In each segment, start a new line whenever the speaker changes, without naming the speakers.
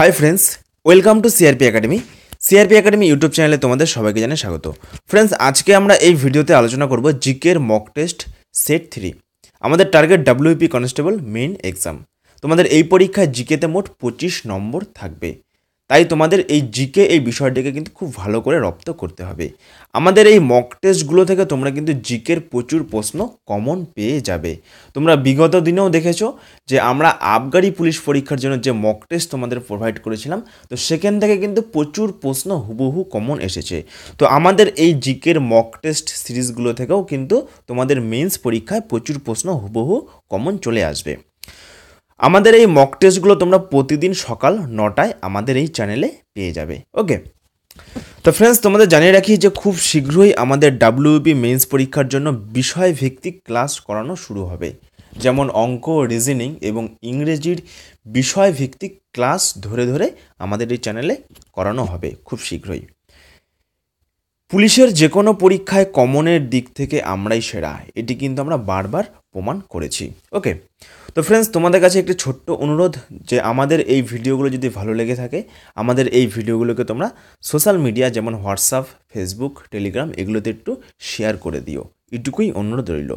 high friends welcome to CRP Academy CRP Academy YouTube চ্যানেলে তোমাদের সবাইকে জানে স্বাগত ফ্রেন্ডস আজকে আমরা এই ভিডিওতে আলোচনা করব জিকের মক টেস্ট সেট থ্রি আমাদের target WP constable main exam তোমাদের এই পরীক্ষায় জিকেতে মোট পঁচিশ নম্বর থাকবে তাই তোমাদের এই জিকে এই বিষয়টিকে কিন্তু খুব ভালো করে রপ্ত করতে হবে আমাদের এই মক টেস্টগুলো থেকে তোমরা কিন্তু জিকের প্রচুর প্রশ্ন কমন পেয়ে যাবে তোমরা বিগত দিনেও দেখেছো যে আমরা আবগারি পুলিশ পরীক্ষার জন্য যে মক টেস্ট তোমাদের প্রোভাইড করেছিলাম তো সেখান থেকে কিন্তু প্রচুর প্রশ্ন হুবহু কমন এসেছে তো আমাদের এই জিকের মক টেস্ট সিরিজগুলো থেকেও কিন্তু তোমাদের মেন্স পরীক্ষায় প্রচুর প্রশ্ন হুবহু কমন চলে আসবে আমাদের এই মক টেস্টগুলো তোমরা প্রতিদিন সকাল নটায় আমাদের এই চ্যানেলে পেয়ে যাবে ওকে তো ফ্রেন্ডস তোমাদের জানিয়ে রাখি যে খুব শীঘ্রই আমাদের ডাব্লিউপি মেন্স e পরীক্ষার জন্য বিষয়ভিত্তিক ক্লাস করানো শুরু হবে যেমন অঙ্ক রিজনিং এবং ইংরেজির বিষয়ভিত্তিক ক্লাস ধরে ধরে আমাদের এই চ্যানেলে করানো হবে খুব শীঘ্রই পুলিশের যে কোনো পরীক্ষায় কমনের দিক থেকে আমরাই সেরা এটি কিন্তু আমরা বারবার প্রমাণ করেছি ওকে তো ফ্রেন্ডস তোমাদের কাছে একটি ছোট্ট অনুরোধ যে আমাদের এই ভিডিওগুলো যদি ভালো লেগে থাকে আমাদের এই ভিডিওগুলোকে তোমরা সোশ্যাল মিডিয়া যেমন হোয়াটসঅ্যাপ ফেসবুক টেলিগ্রাম এগুলোতে একটু শেয়ার করে দিও এটুকুই অনুরোধ রইল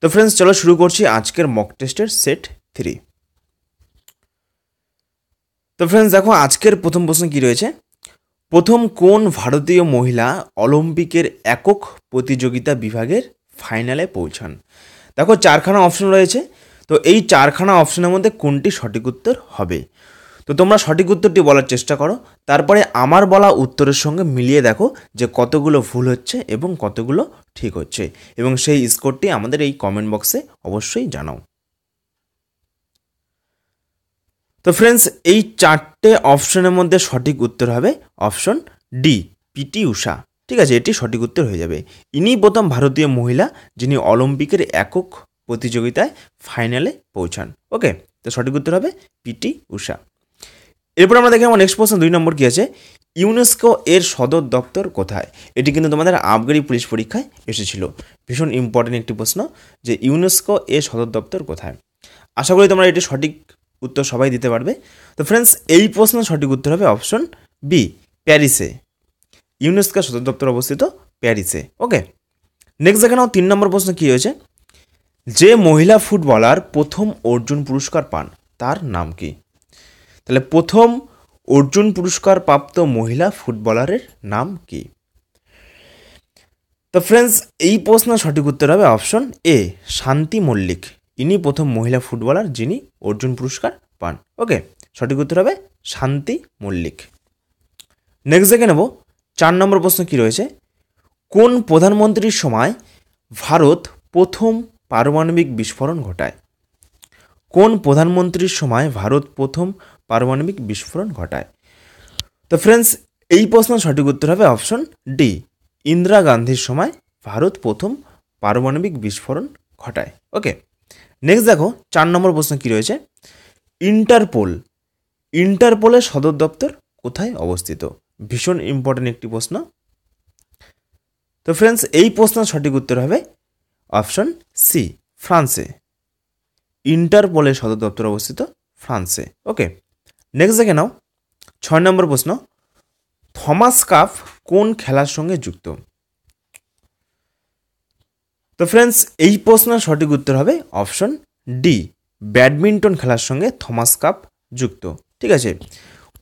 তো ফ্রেন্ডস চলো শুরু করছি আজকের মক টেস্টের সেট থ্রি তো ফ্রেন্ডস দেখো আজকের প্রথম প্রশ্ন কি রয়েছে প্রথম কোন ভারতীয় মহিলা অলিম্পিকের একক প্রতিযোগিতা বিভাগের ফাইনালে পৌঁছান দেখো চারখানা অপশন রয়েছে তো এই চারখানা অপশনের মধ্যে কোনটি সঠিক উত্তর হবে তো তোমরা সঠিক উত্তরটি বলার চেষ্টা করো তারপরে আমার বলা উত্তরের সঙ্গে মিলিয়ে দেখো যে কতগুলো ভুল হচ্ছে এবং কতগুলো ঠিক হচ্ছে এবং সেই স্কোরটি আমাদের এই কমেন্ট বক্সে অবশ্যই জানাও তো ফ্রেন্ডস এই চারটে অপশনের মধ্যে সঠিক উত্তর হবে অপশন ডি পিটি উষা ঠিক আছে এটি সঠিক উত্তর হয়ে যাবে ইনি প্রথম ভারতীয় মহিলা যিনি অলিম্পিকের একক প্রতিযোগিতায় ফাইনালে পৌঁছান ওকে তো সঠিক উত্তর হবে পিটি উষা এরপর আমরা দেখি আমার নেক্সট প্রশ্ন দুই নম্বর কী আছে ইউনেস্কো এর সদর দপ্তর কোথায় এটি কিন্তু তোমাদের আবগারি পুলিশ পরীক্ষায় এসেছিল ভীষণ ইম্পর্টেন্ট একটি প্রশ্ন যে ইউনেস্কো এর সদর দপ্তর কোথায় আশা করি তোমরা এটি সঠিক উত্তর সবাই দিতে পারবে তো ফ্রেন্ডস এই প্রশ্ন সঠিক উত্তর হবে অপশন বি প্যারিসে ইউনেস্কোর সদর দপ্তর অবস্থিত প্যারিসে ওকে নেক্সট দেখে নাও তিন নম্বর প্রশ্ন কী হয়েছে যে মহিলা ফুটবলার প্রথম অর্জুন পুরস্কার পান তার নাম কি তাহলে প্রথম অর্জুন পুরস্কার প্রাপ্ত মহিলা ফুটবলারের নাম কি তো ফ্রেন্ডস এই প্রশ্ন সঠিক উত্তর হবে অপশন এ শান্তি মল্লিক ইনি প্রথম মহিলা ফুটবলার যিনি অর্জুন পুরস্কার পান ওকে সঠিক উত্তর হবে শান্তি মল্লিক নেক্সট দেখে নেব চার নম্বর প্রশ্ন কি রয়েছে কোন প্রধানমন্ত্রীর সময় ভারত প্রথম পারমাণবিক বিস্ফোরণ ঘটায় কোন প্রধানমন্ত্রীর সময় ভারত প্রথম পারমাণবিক বিস্ফোরণ ঘটায় তো ফ্রেন্ডস এই প্রশ্ন সঠিক উত্তর হবে অপশন ডি ইন্দিরা গান্ধীর সময় ভারত প্রথম পারমাণবিক বিস্ফোরণ ঘটায় ওকে নেক্সট দেখো চার নম্বর প্রশ্ন কী রয়েছে ইন্টারপোল ইন্টারপোলের সদর দপ্তর কোথায় অবস্থিত ভীষণ ইম্পর্টেন্ট একটি প্রশ্ন তো ফ্রেন্ডস এই প্রশ্ন সঠিক উত্তর হবে অপশন সি ফ্রান্সে ইন্টারপোলের সদর দপ্তর অবস্থিত ফ্রান্সে ওকে নেক্সট দেখে নাও ছয় নম্বর প্রশ্ন থমাস কাপ কোন খেলার সঙ্গে যুক্ত তো ফ্রেন্ডস এই প্রশ্নের সঠিক উত্তর হবে অপশন ডি ব্যাডমিন্টন খেলার সঙ্গে থমাস কাপ যুক্ত ঠিক আছে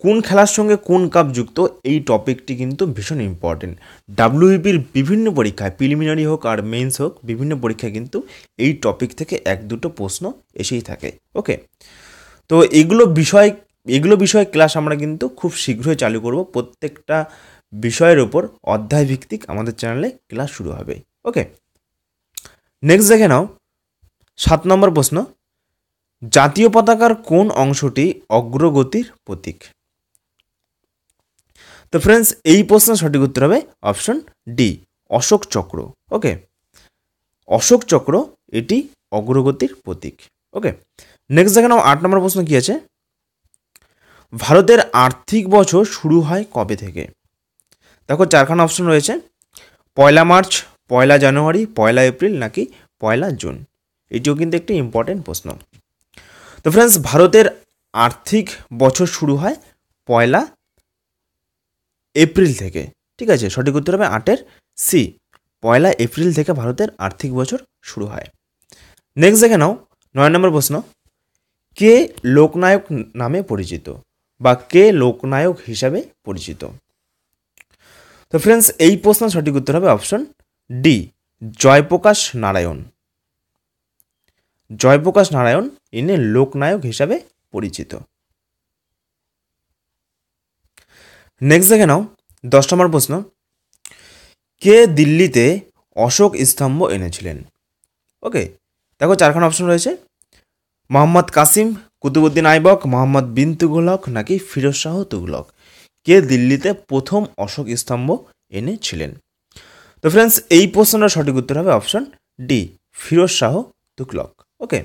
কোন খেলার সঙ্গে কোন কাপ যুক্ত এই টপিকটি কিন্তু ভীষণ ইম্পর্টেন্ট ডাব্লিউবির e বিভিন্ন পরীক্ষায় প্রিলিমিনারি হোক আর মেন্স হোক বিভিন্ন পরীক্ষায় কিন্তু এই টপিক থেকে এক দুটো প্রশ্ন এসেই থাকে ওকে তো এগুলো বিষয় এগুলো বিষয়ে ক্লাস আমরা কিন্তু খুব শীঘ্রই চালু করব প্রত্যেকটা বিষয়ের ওপর ভিত্তিক আমাদের চ্যানেলে ক্লাস শুরু হবে ওকে নেক্সট দেখে নাও সাত নম্বর প্রশ্ন জাতীয় পতাকার কোন অংশটি অগ্রগতির প্রতীক তো ফ্রেন্ডস এই প্রশ্নের সঠিক উত্তর হবে অপশন ডি অশোক চক্র ওকে অশোক চক্র এটি অগ্রগতির প্রতীক ওকে নেক্সট দেখে নাও আট নম্বর প্রশ্ন কী আছে ভারতের আর্থিক বছর শুরু হয় কবে থেকে দেখো চারখানা অপশন রয়েছে পয়লা মার্চ পয়লা জানুয়ারি পয়লা এপ্রিল নাকি পয়লা জুন এটিও কিন্তু একটি ইম্পর্টেন্ট প্রশ্ন তো ফ্রেন্ডস ভারতের আর্থিক বছর শুরু হয় পয়লা এপ্রিল থেকে ঠিক আছে সঠিক উত্তর হবে আটের সি পয়লা এপ্রিল থেকে ভারতের আর্থিক বছর শুরু হয় নেক্সট দেখে নাও নয় নম্বর প্রশ্ন কে লোকনায়ক নামে পরিচিত বা কে লোকনায়ক হিসাবে পরিচিত তো ফ্রেন্ডস এই প্রশ্ন সঠিক উত্তর হবে অপশন ডি জয়প্রকাশ নারায়ণ জয়প্রকাশ নারায়ণ ইনি লোকনায়ক হিসাবে পরিচিত নেক্সট দেখে নাও দশ নম্বর প্রশ্ন কে দিল্লিতে অশোক স্তম্ভ এনেছিলেন ওকে দেখো চারখানা অপশন রয়েছে মোহাম্মদ কাসিম কুতুবুদ্দিন আইবক মোহাম্মদ বিন তুগলক নাকি ফিরোজ শাহ তুগলক কে দিল্লিতে প্রথম অশোক স্তম্ভ এনেছিলেন তো ফ্রেন্ডস এই প্রশ্নটা সঠিক উত্তর হবে option D Firoz Shah Tughlaq okay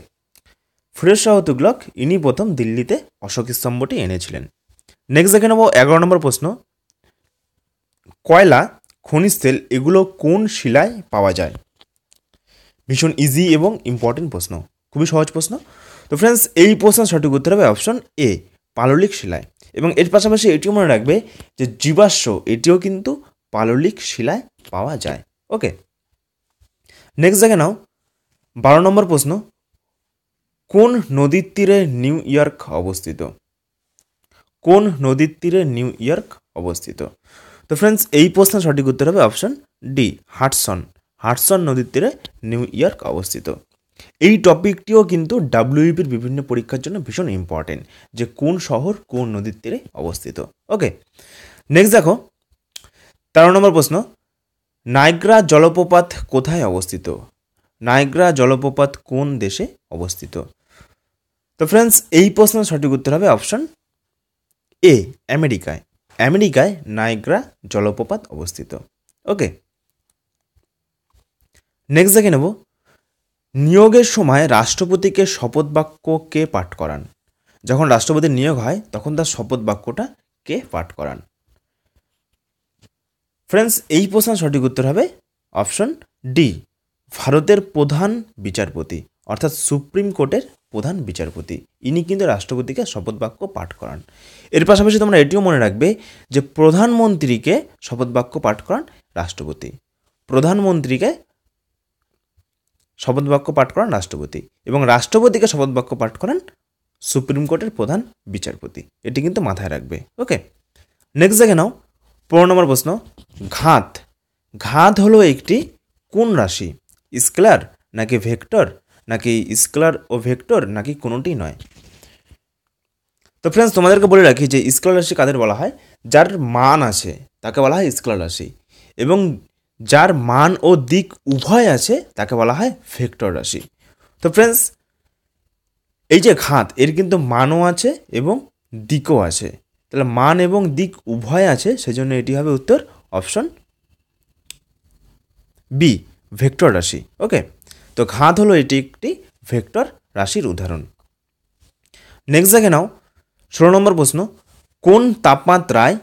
Firoz Shah Tughlaq ইনি প্রথম দিল্লিতে অশোক স্তম্ভটি এনেছিলেন নেক্সট দেখে নেব এগারো নম্বর প্রশ্ন কয়লা খনিজ তেল এগুলো কোন শিলায় পাওয়া যায় ভীষণ ইজি এবং ইম্পর্টেন্ট প্রশ্ন খুবই সহজ প্রশ্ন তো ফ্রেন্ডস এই প্রশ্ন সঠিক উত্তর হবে অপশন এ পাললিক শিলায় এবং এর পাশাপাশি এটিও মনে রাখবে যে জীবাশ্ম এটিও কিন্তু পাললিক শিলায় পাওয়া যায় ওকে নেক্সট দেখে নাও বারো নম্বর প্রশ্ন কোন নদীর তীরে নিউ ইয়র্ক অবস্থিত কোন নদীর তীরে নিউ ইয়র্ক অবস্থিত তো ফ্রেন্ডস এই প্রশ্নের সঠিক উত্তর হবে অপশন ডি হাটসন হাটসন নদীর তীরে নিউ ইয়র্ক অবস্থিত এই টপিকটিও কিন্তু ডাব্লিউপির e বিভিন্ন পরীক্ষার জন্য ভীষণ ইম্পর্টেন্ট যে কোন শহর কোন নদীর তীরে অবস্থিত ওকে নেক্সট দেখো তেরো নম্বর প্রশ্ন নাইগ্রা জলপ্রপাত কোথায় অবস্থিত নাইগ্রা জলপ্রপাত কোন দেশে অবস্থিত তো ফ্রেন্ডস এই প্রশ্নের সঠিক উত্তর হবে অপশন এ আমেরিকায় আমেরিকায় নায়গ্রা জলপ্রপাত অবস্থিত ওকে নেক্সট দেখে নেব নিয়োগের সময় রাষ্ট্রপতিকে শপথ বাক্য কে পাঠ করান যখন রাষ্ট্রপতি নিয়োগ হয় তখন তার শপথ বাক্যটা কে পাঠ করান ফ্রেন্ডস এই প্রশ্ন সঠিক উত্তর হবে অপশন ডি ভারতের প্রধান বিচারপতি অর্থাৎ সুপ্রিম কোর্টের প্রধান বিচারপতি ইনি কিন্তু রাষ্ট্রপতিকে শপথ বাক্য পাঠ করান এর পাশাপাশি তোমরা এটিও মনে রাখবে যে প্রধানমন্ত্রীকে শপথ বাক্য পাঠ করান রাষ্ট্রপতি প্রধানমন্ত্রীকে শপথ বাক্য পাঠ করান রাষ্ট্রপতি এবং রাষ্ট্রপতিকে শপথ বাক্য পাঠ করান সুপ্রিম কোর্টের প্রধান বিচারপতি এটি কিন্তু মাথায় রাখবে ওকে নেক্সট দেখে নাও পনেরো নম্বর প্রশ্ন ঘাত ঘাত হলো একটি কোন রাশি স্কেলার নাকি ভেক্টর নাকি স্কেলার ও ভেক্টর নাকি কোনোটি নয় তো ফ্রেন্ডস তোমাদেরকে বলে রাখি যে স্কলার রাশি কাদের বলা হয় যার মান আছে তাকে বলা হয় স্কলার রাশি এবং যার মান ও দিক উভয় আছে তাকে বলা হয় ভেক্টর রাশি তো ফ্রেন্ডস এই যে ঘাত এর কিন্তু মানও আছে এবং দিকও আছে তাহলে মান এবং দিক উভয় আছে সেজন্য এটি হবে উত্তর অপশন বি ভেক্টর রাশি ওকে তো ঘাত হলো এটি একটি ভেক্টর রাশির উদাহরণ নেক্সট দেখে নাও ষোলো নম্বর প্রশ্ন কোন তাপমাত্রায়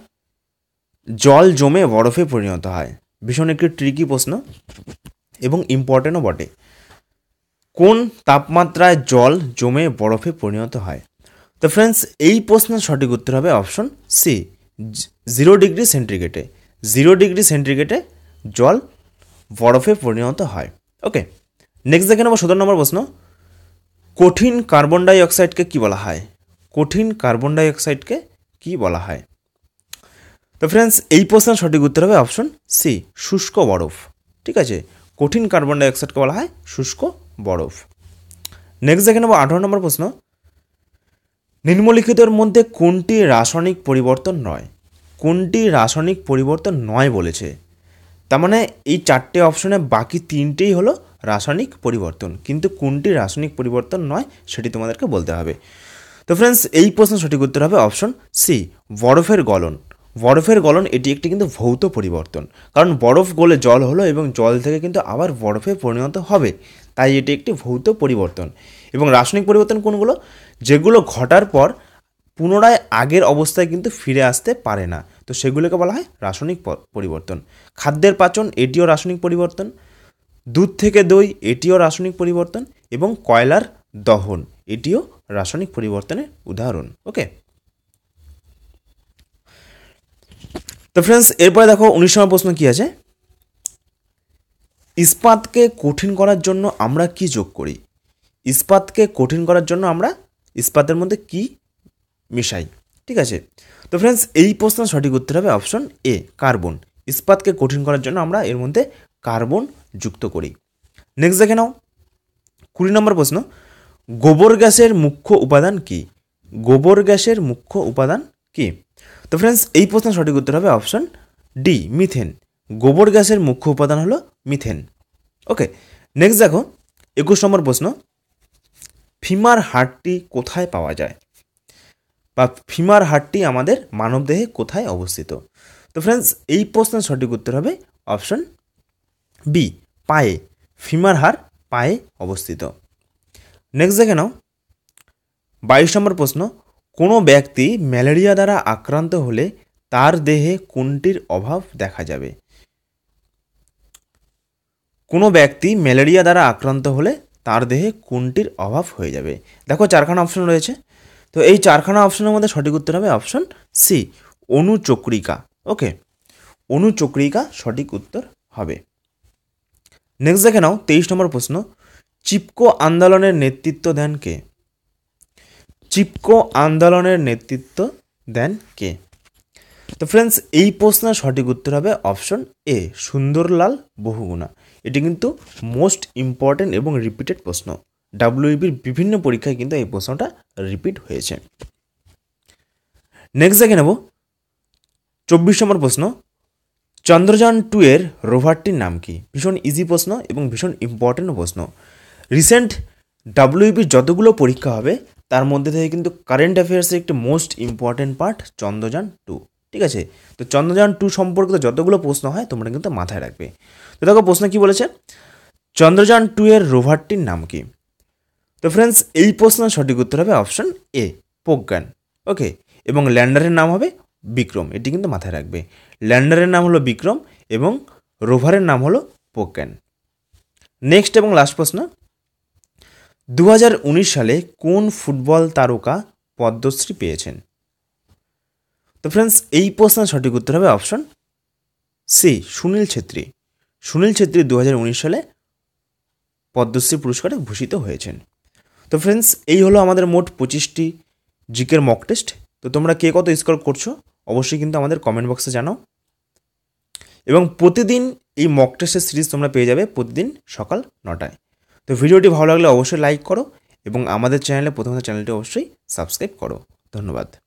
জল জমে বরফে পরিণত হয় ভীষণ একটি ট্রিকি প্রশ্ন এবং ইম্পর্টেন্টও বটে কোন তাপমাত্রায় জল জমে বরফে পরিণত হয় তো ফ্রেন্ডস এই প্রশ্নের সঠিক উত্তর হবে অপশন সি জিরো ডিগ্রি সেন্টিগ্রেটে জিরো ডিগ্রি সেন্টিগ্রেটে জল বরফে পরিণত হয় ওকে নেক্সট দেখে নেবো সতেরো নম্বর প্রশ্ন কঠিন কার্বন ডাইঅক্সাইডকে কী বলা হয় কঠিন কার্বন ডাইঅক্সাইডকে কী বলা হয় তো ফ্রেন্ডস এই প্রশ্নের সঠিক উত্তর হবে অপশন সি শুষ্ক বরফ ঠিক আছে কঠিন কার্বন ডাইঅক্সাইডকে বলা হয় শুষ্ক বরফ নেক্সট দেখে নেবো আঠারো নম্বর প্রশ্ন নিম্নলিখিতের মধ্যে কোনটি রাসায়নিক পরিবর্তন নয় কোনটি রাসায়নিক পরিবর্তন নয় বলেছে তার মানে এই চারটে অপশনে বাকি তিনটেই হলো রাসায়নিক পরিবর্তন কিন্তু কোনটি রাসায়নিক পরিবর্তন নয় সেটি তোমাদেরকে বলতে হবে তো ফ্রেন্ডস এই প্রশ্ন সঠিক উত্তর হবে অপশন সি বরফের গলন বরফের গলন এটি একটি কিন্তু ভৌত পরিবর্তন কারণ বরফ গলে জল হলো এবং জল থেকে কিন্তু আবার বরফে পরিণত হবে তাই এটি একটি ভৌত পরিবর্তন এবং রাসায়নিক পরিবর্তন কোনগুলো যেগুলো ঘটার পর পুনরায় আগের অবস্থায় কিন্তু ফিরে আসতে পারে না তো সেগুলোকে বলা হয় রাসায়নিক পরিবর্তন খাদ্যের পাচন এটিও রাসায়নিক পরিবর্তন দুধ থেকে দই এটিও রাসায়নিক পরিবর্তন এবং কয়লার দহন এটিও রাসায়নিক পরিবর্তনের উদাহরণ ওকে তো ফ্রেন্ডস এরপরে দেখো উনিশ নম্বর প্রশ্ন কী আছে ইস্পাতকে কঠিন করার জন্য আমরা কি যোগ করি ইস্পাতকে কঠিন করার জন্য আমরা ইস্পাতের মধ্যে কি মেশাই ঠিক আছে তো ফ্রেন্ডস এই প্রশ্ন সঠিক উত্তর হবে অপশন এ কার্বন ইস্পাতকে কঠিন করার জন্য আমরা এর মধ্যে কার্বন যুক্ত করি নেক্সট দেখে নাও কুড়ি নম্বর প্রশ্ন গোবর গ্যাসের মুখ্য উপাদান কি গোবর গ্যাসের মুখ্য উপাদান কি তো ফ্রেন্ডস এই প্রশ্নের সঠিক উত্তর হবে অপশন ডি মিথেন গোবর গ্যাসের মুখ্য উপাদান হলো মিথেন ওকে নেক্সট দেখো একুশ নম্বর প্রশ্ন ফিমার হাটটি কোথায় পাওয়া যায় বা ফিমার হাটটি আমাদের মানবদেহে কোথায় অবস্থিত তো ফ্রেন্ডস এই প্রশ্নের সঠিক উত্তর হবে অপশন বি পায়ে ফিমার হার পায়ে অবস্থিত নেক্সট দেখে নাও বাইশ নম্বর প্রশ্ন কোনো ব্যক্তি ম্যালেরিয়া দ্বারা আক্রান্ত হলে তার দেহে কোনটির অভাব দেখা যাবে কোনো ব্যক্তি ম্যালেরিয়া দ্বারা আক্রান্ত হলে তার দেহে কোনটির অভাব হয়ে যাবে দেখো চারখানা অপশন রয়েছে তো এই চারখানা অপশনের মধ্যে সঠিক উত্তর হবে অপশন সি অনুচক্রিকা ওকে অনুচক্রিকা সঠিক উত্তর হবে নেক্সট দেখে নাও তেইশ নম্বর প্রশ্ন চিপকো আন্দোলনের নেতৃত্ব দেন কে চিপকো আন্দোলনের নেতৃত্ব দেন কে তো ফ্রেন্ডস এই প্রশ্নের সঠিক উত্তর হবে অপশন এ সুন্দরলাল বহুগুণা এটি কিন্তু মোস্ট ইম্পর্টেন্ট এবং রিপিটেড প্রশ্ন ডাব্লিউবির e বিভিন্ন পরীক্ষায় কিন্তু এই প্রশ্নটা রিপিট হয়েছে নেক্সট দেখে নেব চব্বিশ নম্বর প্রশ্ন চন্দ্রযান টু এর রোভারটির নাম কি ভীষণ ইজি প্রশ্ন এবং ভীষণ ইম্পর্টেন্ট প্রশ্ন রিসেন্ট ডাব্লিউবি e যতগুলো পরীক্ষা হবে তার মধ্যে থেকে কিন্তু কারেন্ট অ্যাফেয়ার্সের একটি most important part Chandrayaan two ঠিক আছে তো চন্দ্রযান টু সম্পর্কিত যতগুলো প্রশ্ন হয় তোমরা কিন্তু মাথায় রাখবে তো দেখো প্রশ্ন কি বলেছে চন্দ্রযান টু এর রোভারটির নাম কি তো ফ্রেন্ডস এই প্রশ্নের সঠিক উত্তর হবে অপশন এ প্রজ্ঞান ওকে এবং ল্যান্ডারের নাম হবে বিক্রম এটি কিন্তু মাথায় রাখবে ল্যান্ডারের নাম হলো বিক্রম এবং রোভারের নাম হলো পোকেন নেক্সট এবং লাস্ট প্রশ্ন দু সালে কোন ফুটবল তারকা পদ্মশ্রী পেয়েছেন তো ফ্রেন্ডস এই প্রশ্নের সঠিক উত্তর হবে অপশন সি সুনীল ছেত্রী সুনীল ছেত্রী দু সালে পদ্মশ্রী পুরস্কারে ভূষিত হয়েছেন তো ফ্রেন্ডস এই হলো আমাদের মোট পঁচিশটি জিকের মক টেস্ট তো তোমরা কে কত স্কোর করছো অবশ্যই কিন্তু আমাদের কমেন্ট বক্সে জানাও এবং প্রতিদিন এই মক টেস্টের সিরিজ তোমরা পেয়ে যাবে প্রতিদিন সকাল নটায় তো ভিডিওটি ভালো লাগলে অবশ্যই লাইক করো এবং আমাদের চ্যানেলে প্রথমত চ্যানেলটি অবশ্যই সাবস্ক্রাইব করো ধন্যবাদ